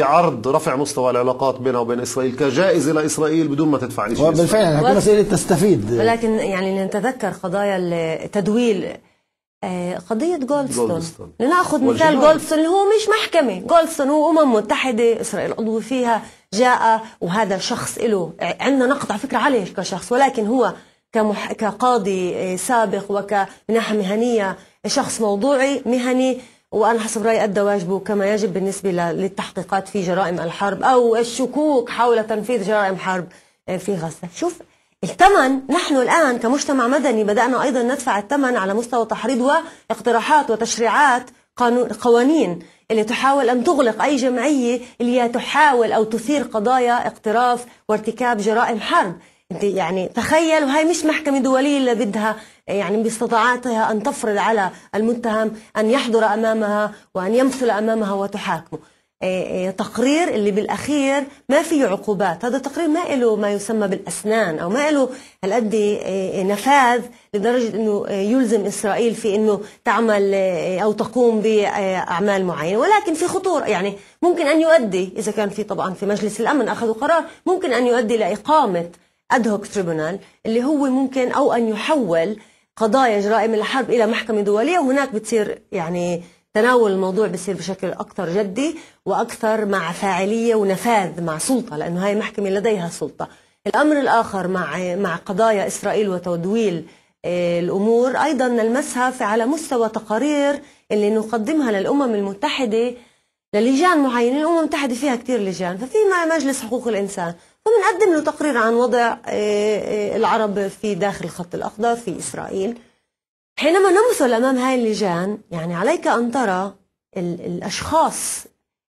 عرض رفع مستوى العلاقات بينها وبين اسرائيل كجائزه لاسرائيل بدون ما تدفع شيء بالفعل الحكومه اسرائيل تستفيد ولكن يعني لنتذكر قضايا التدويل آه، قضية جولدستون, جولدستون. لنأخذ مثال جولدستون اللي هو مش محكمة جولدستون هو أمم متحدة إسرائيل عضو فيها جاء وهذا شخص له عندنا نقد على فكرة عليه كشخص ولكن هو كمح... كقاضي آه، سابق وكمناحة مهنية شخص موضوعي مهني وأنا حسب رأيي أدى واجبه كما يجب بالنسبة للتحقيقات في جرائم الحرب أو الشكوك حول تنفيذ جرائم حرب آه، في غزة شوف الثمن نحن الآن كمجتمع مدني بدأنا أيضا ندفع الثمن على مستوى تحريض واقتراحات وتشريعات قانون قوانين اللي تحاول أن تغلق أي جمعية اللي تحاول أو تثير قضايا اقتراف وارتكاب جرائم حرب يعني تخيل وهي مش محكمة دولية اللي بدها يعني باستطاعتها أن تفرض على المتهم أن يحضر أمامها وأن يمثل أمامها وتحاكمه إيه، إيه، تقرير اللي بالاخير ما فيه عقوبات هذا التقرير ما له ما يسمى بالاسنان او ما له هالقد إيه، نفاذ لدرجه انه يلزم اسرائيل في انه تعمل او تقوم باعمال معينه ولكن في خطوره يعني ممكن ان يؤدي اذا كان في طبعا في مجلس الامن اخذوا قرار ممكن ان يؤدي لاقامه اد هوك تريبونال اللي هو ممكن او ان يحول قضايا جرائم الحرب الى محكمه دوليه وهناك بتصير يعني تناول الموضوع بصير بشكل اكثر جدي واكثر مع فاعليه ونفاذ مع سلطه لانه هاي محكمه لديها سلطه. الامر الاخر مع مع قضايا اسرائيل وتدويل آه، الامور ايضا نلمسها في على مستوى تقارير اللي نقدمها للامم المتحده للجان معينه الامم المتحده فيها كثير لجان ففي مجلس حقوق الانسان فبنقدم له تقرير عن وضع آه، آه، العرب في داخل الخط الأخضر في إسرائيل حينما نمثل أمام هاي اللجان يعني عليك أن ترى الأشخاص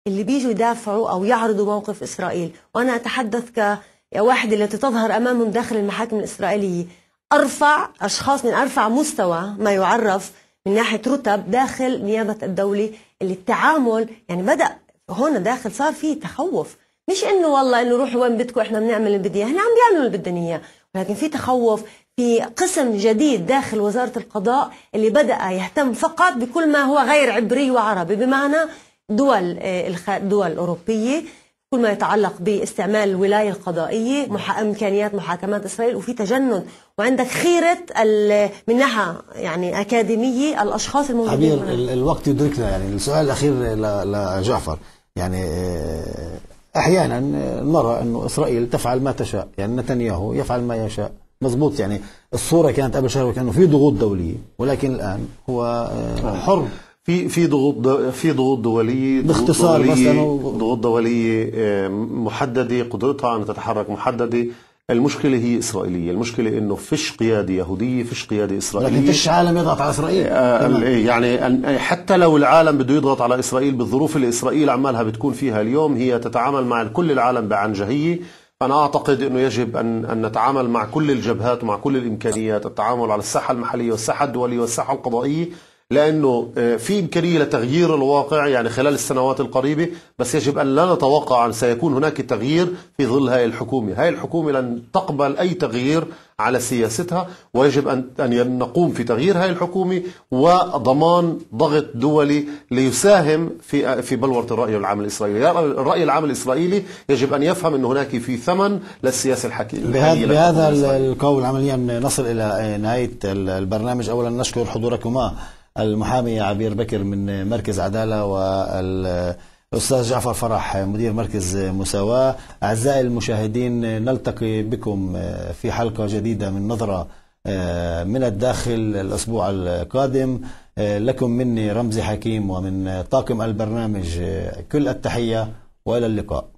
اللي بيجوا يدافعوا أو يعرضوا موقف إسرائيل وأنا أتحدث كواحد التي تظهر أمامهم داخل المحاكم الإسرائيلية أرفع أشخاص من أرفع مستوى ما يعرف من ناحية رتب داخل نيابة الدولة اللي التعامل يعني بدأ هنا داخل صار في تخوف مش انه والله انه روحوا وين بدكم احنا بنعمل اللي بدنا اياه، هن عم بيعملوا اللي بدنا اياه، ولكن في تخوف في قسم جديد داخل وزاره القضاء اللي بدا يهتم فقط بكل ما هو غير عبري وعربي، بمعنى دول آه، الدول الاوروبيه كل ما يتعلق باستعمال الولايه القضائيه، امكانيات محاكمات اسرائيل وفي تجند وعندك خيره ال... من ناحيه يعني اكاديميه الاشخاص الموجودين عبير الوقت يدركنا يعني السؤال الاخير لجعفر يعني آه، أحيانا نرى انه إسرائيل تفعل ما تشاء يعني نتنياهو يفعل ما يشاء مزبوط يعني الصورة كانت قبل شهر كانه في ضغوط دولية ولكن الآن هو آه، آه، حر في في ضغوط في ضغوط دوليه باختصار مثلا ضغوط دوليه آه، محدده قدرتها ان تتحرك محدده المشكله هي اسرائيليه، المشكله انه فيش قياده يهوديه، فيش قياده اسرائيليه لكن فيش عالم يضغط على اسرائيل آه, آه، إيه، يعني إيه، حتى لو العالم بده يضغط على اسرائيل بالظروف اللي اسرائيل عمالها بتكون فيها اليوم هي تتعامل مع كل العالم بعنجهيه أنا أعتقد أنه يجب أن, أن نتعامل مع كل الجبهات ومع كل الإمكانيات التعامل على الساحة المحلية والساحة الدولية والساحة القضائية لأنه آه، في إمكانية لتغيير الواقع يعني خلال السنوات القريبة بس يجب أن لا نتوقع أن سيكون هناك تغيير في ظل هذه الحكومة هذه الحكومة لن تقبل أي تغيير على سياستها ويجب أن ان نقوم في تغيير هذه الحكومة وضمان ضغط دولي ليساهم في آه، في بلورة الرأي العام الإسرائيلي الرأي العام الإسرائيلي يجب أن يفهم أن هناك في ثمن للسياسة الحكيمة بهذا, بهذا القول عمليا نصل إلى آه، نهاية البرنامج أولا نشكر حضوركما المحامي عبير بكر من مركز عدالة وال أستاذ جعفر فرح مدير مركز مساواة أعزائي المشاهدين نلتقي بكم في حلقة جديدة من نظرة آه، من الداخل الأسبوع القادم آه، لكم مني رمزي حكيم ومن طاقم البرنامج آه، كل التحية وإلى اللقاء